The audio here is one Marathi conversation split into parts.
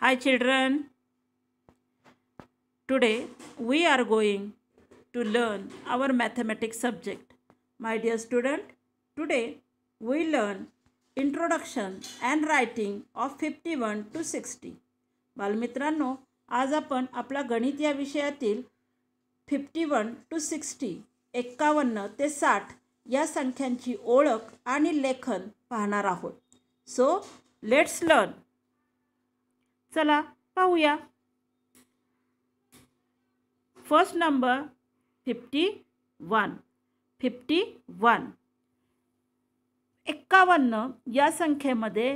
High children today we are going to learn our mathematic subject my dear student today we learn introduction and writing of fifty one to sixty बालमित्रांनो आज आपण आपला गणित या विषयातील फिफ्टी वन टू सिक्स्टी एक्कावन्न ते साठ या संख्यांची ओळख आणि लेखन पाहणार आहोत सो लेट्स लर्न चला पाहूया first number fifty one fifty one एक्कावन्न या संख्येमध्ये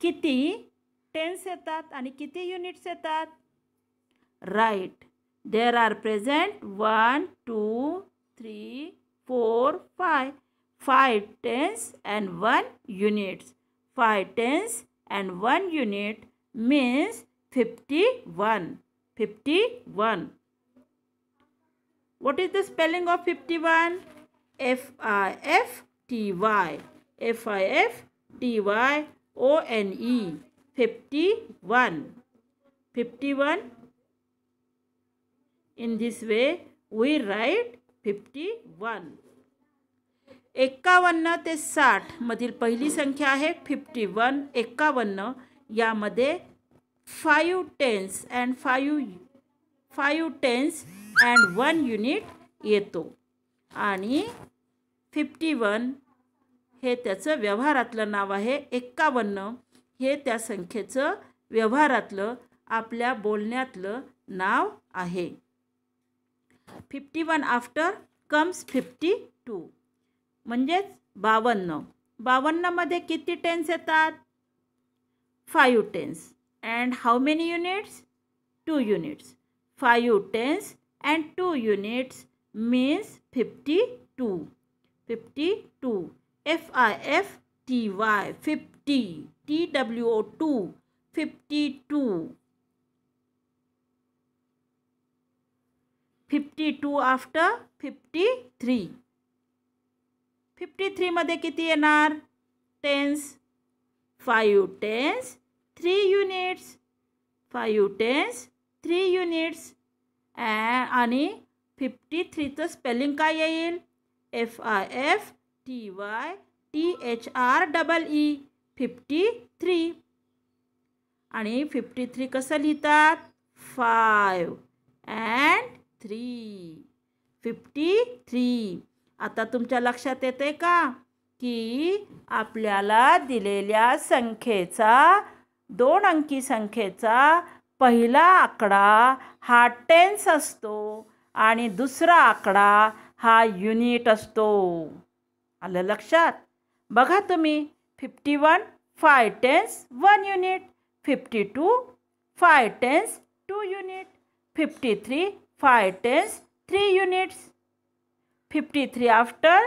किती टेन्स येतात आणि किती युनिट्स येतात right there are present one two three four five five tens and one units five tens and one unit means 51. 51. What is the spelling of 51? F-I-F-T-Y. F-I-F-T-Y-O-N-E. 51. 51. In this way, we write 51. एक्कावन्न ते साठ मधील पहिली संख्या आहे फिफ्टी वन एक्कावन्न यामध्ये five tens and five five tens and one unit येतो आणि फिफ्टी वन हे त्याचं व्यवहारातलं नाव आहे एक्कावन्न हे त्या संख्येचं व्यवहारातलं आपल्या बोलण्यातलं नाव आहे fifty one after comes fifty two म्हणजेच बावन्न बावन्नमध्ये किती टेन्स येतात 5 tens and how many units 2 units 5 tens and 2 units means 52 52 f i f t y 50 t w o 2 52 52 after 53 53 मध्ये किती येणार tens five tens three units five tens three units आणि फिफ्टी थ्रीचं स्पेलिंग काय येईल F I F T Y T H R double E fifty three आणि फिफ्टी थ्री कसं लिहितात five and three fifty three आता तुमच्या लक्षात येते का की आपल्याला दिलेल्या संख्येचा दोन अंकी संख्येचा पहिला आकडा हा टेन्स असतो आणि दुसरा आकडा हा युनिट असतो आलं लक्षात बघा तुम्ही fifty one five tens one unit fifty two five tens two unit fifty three five tens three units fifty three after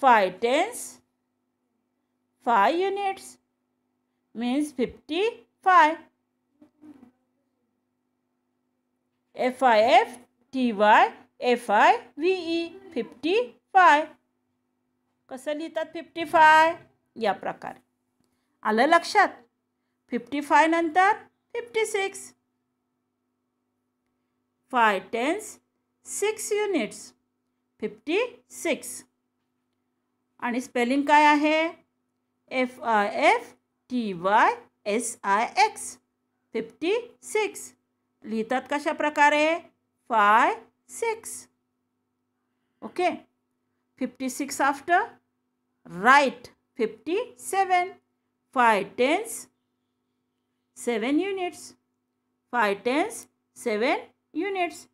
five tens five units means fifty five F I F T Y F I V E fifty five कसं लिहितात फिफ्टी फाय या प्रकारे आलं लक्षात फिफ्टी फाय नंतर fifty six five tens six units fifty six आणि स्पेलिंग काय आहे F I F T Y S I X fifty six लिहितात कशा प्रकारे five six okay fifty six after right fifty seven five tens seven units five tens seven units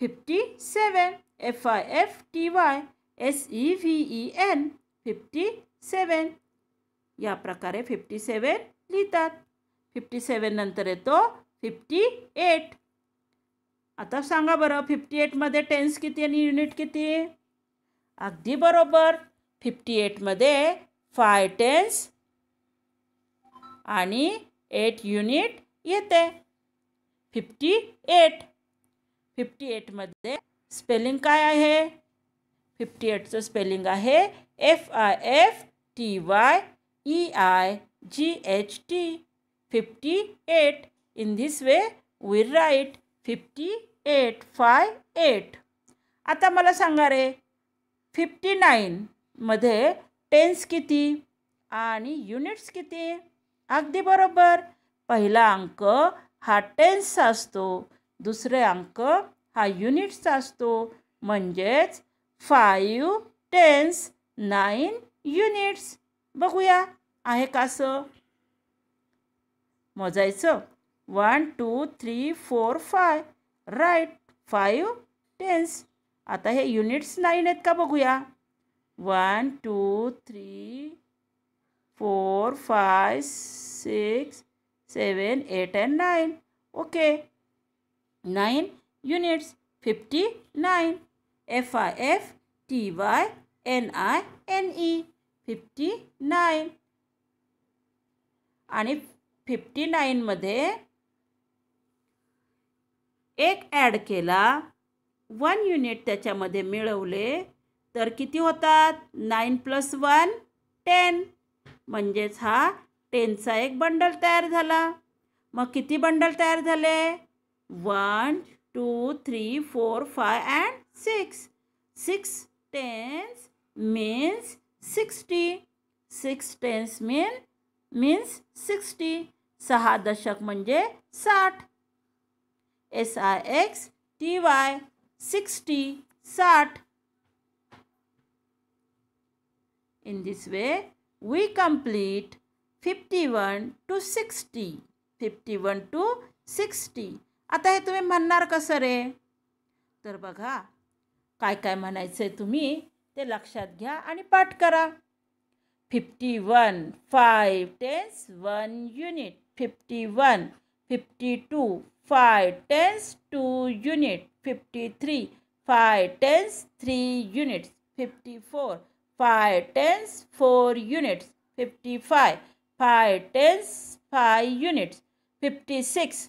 fifty seven F I F T Y S E V E N fifty seven या प्रकारे फिफ्टी सेवन लिहितात फिफ्टी सेवन नंतर येतो फिफ्टी एट आता सांगा बरं फिफ्टी एटमध्ये टेन्स किती आणि युनिट किती अगदी बरोबर फिफ्टी एटमध्ये फाय टेन्स आणि एट युनिट येते फिफ्टी एट फिफ्टी एटमध्ये स्पेलिंग काय आहे फिफ्टी एटचं स्पेलिंग आहे F I F T Y E I G H T fifty eight in this way we write fifty eight five eight आता मला सांगा रे फिफ्टी नाईनमध्ये टेन्स किती आणि युनिट्स किती अगदी बरोबर पहिला अंक हा टेन्सचा असतो दुसरे अंक हा युनिट्सचा असतो म्हणजेच फाईव्ह टेन्स नाईन युनिट्स बघूया आहे का असं मोजायचं one two three four five right five tens आता हे युनिट्स नाईन आहेत का बघूया one two three four five six seven eight and nine okay nine units fifty nine F I F T Y N I N E fifty nine आणि फिफ्टी नाईनमध्ये एक ॲड केला वन युनिट त्याच्यामध्ये मिळवले तर किती होतात नाईन प्लस वन टेन म्हणजेच हा टेनचा एक बंडल तयार झाला मग किती बंडल तयार झाले one two, three, four, five, and six six tens means 60. 6 tens mean, means 60. सहा दशक मजे साठ S I X T Y sixty साठ in this way we complete fifty one to sixty fifty one to sixty आता हे तुम्ही म्हणणार कसं रे तर बघा काय काय म्हणायचं आहे तुम्ही ते लक्षात घ्या आणि पाठ करा fifty one five tens one unit fifty one fifty two five tens two unit fifty three five tens three units fifty four five tens four units fifty five five tens five units fifty six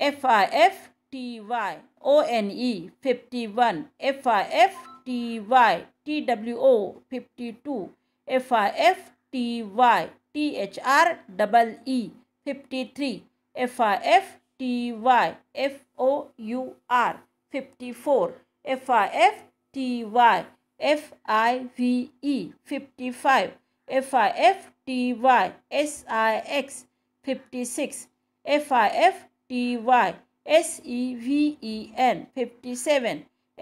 F I F T Y O N E 51 F I F T Y T W O 52 F I F T Y T H R double E 53 F I F T Y F O U R 54 F I F T Y F I V E 55 F I F T Y S I X 56 F I F T Y S E V E N fifty seven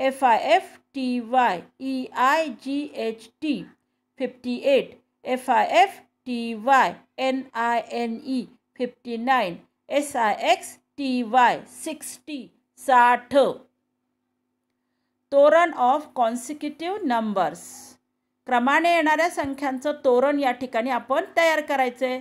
F I F T Y E I G H T fifty eight F I F T Y N I N E fifty nine S I X T Y sixty साठ तोरण ऑफ कॉन्सिक्युटिव्ह नंबर्स क्रमाने येणाऱ्या संख्यांचं तोरण या ठिकाणी आपण तयार करायचं आहे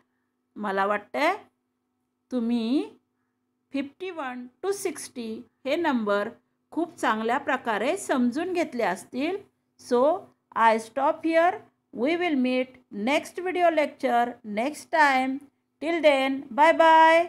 मला वाटतंय तुम्ही फिफ्टी वन टू सिक्स्टी हे नंबर खूप चांगल्या प्रकारे समजून घेतले असतील so I stop here we will meet next video lecture next time till then bye bye